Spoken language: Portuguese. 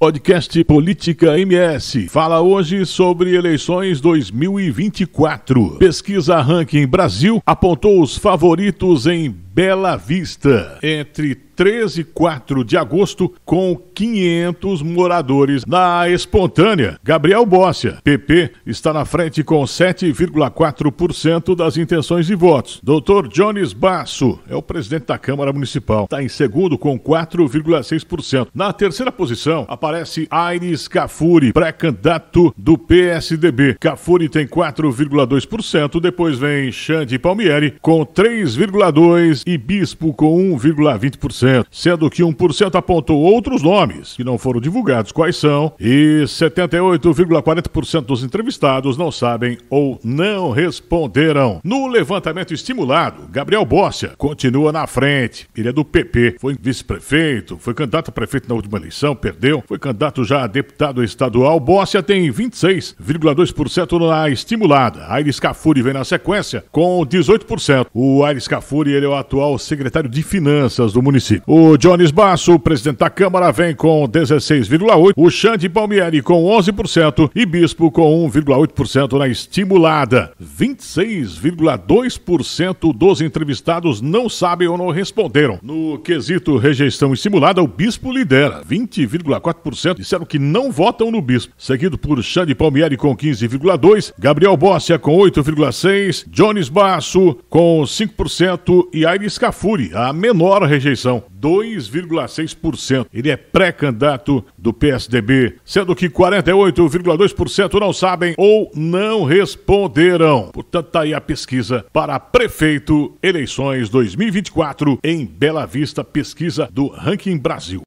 Podcast Política MS fala hoje sobre eleições 2024. Pesquisa Ranking Brasil apontou os favoritos em Bela Vista, entre 13 e 4 de agosto, com 500 moradores na espontânea. Gabriel Bócia PP, está na frente com 7,4% das intenções de votos. Doutor Jones Basso é o presidente da Câmara Municipal, está em segundo com 4,6%. Na terceira posição aparece Aires Cafuri, pré-candidato do PSDB. Cafuri tem 4,2%, depois vem Xande Palmieri com 3,2%. Gomes e Bispo com 1,20%, sendo que 1% apontou outros nomes, que não foram divulgados quais são, e 78,40% dos entrevistados não sabem ou não responderam. No levantamento estimulado, Gabriel Bóssia continua na frente. Ele é do PP, foi vice-prefeito, foi candidato a prefeito na última eleição, perdeu, foi candidato já a deputado estadual. Bóssia tem 26,2% na estimulada. Aires Cafuri vem na sequência com 18%. O Aires Cafuri, ele é o atual secretário de Finanças do município. O Jones Basso, presidente da Câmara, vem com 16,8%, o Xande Palmieri com 11% e Bispo com 1,8% na estimulada. 26,2% dos entrevistados não sabem ou não responderam. No quesito rejeição estimulada, o Bispo lidera. 20,4% disseram que não votam no Bispo, seguido por Xande Palmieri com 15,2%, Gabriel Bossia com 8,6%, Jones Basso com 5% e Aire Jair Scafuri, a menor rejeição, 2,6%. Ele é pré-candidato do PSDB, sendo que 48,2% não sabem ou não responderam. Portanto, está aí a pesquisa para prefeito eleições 2024 em Bela Vista, pesquisa do Ranking Brasil.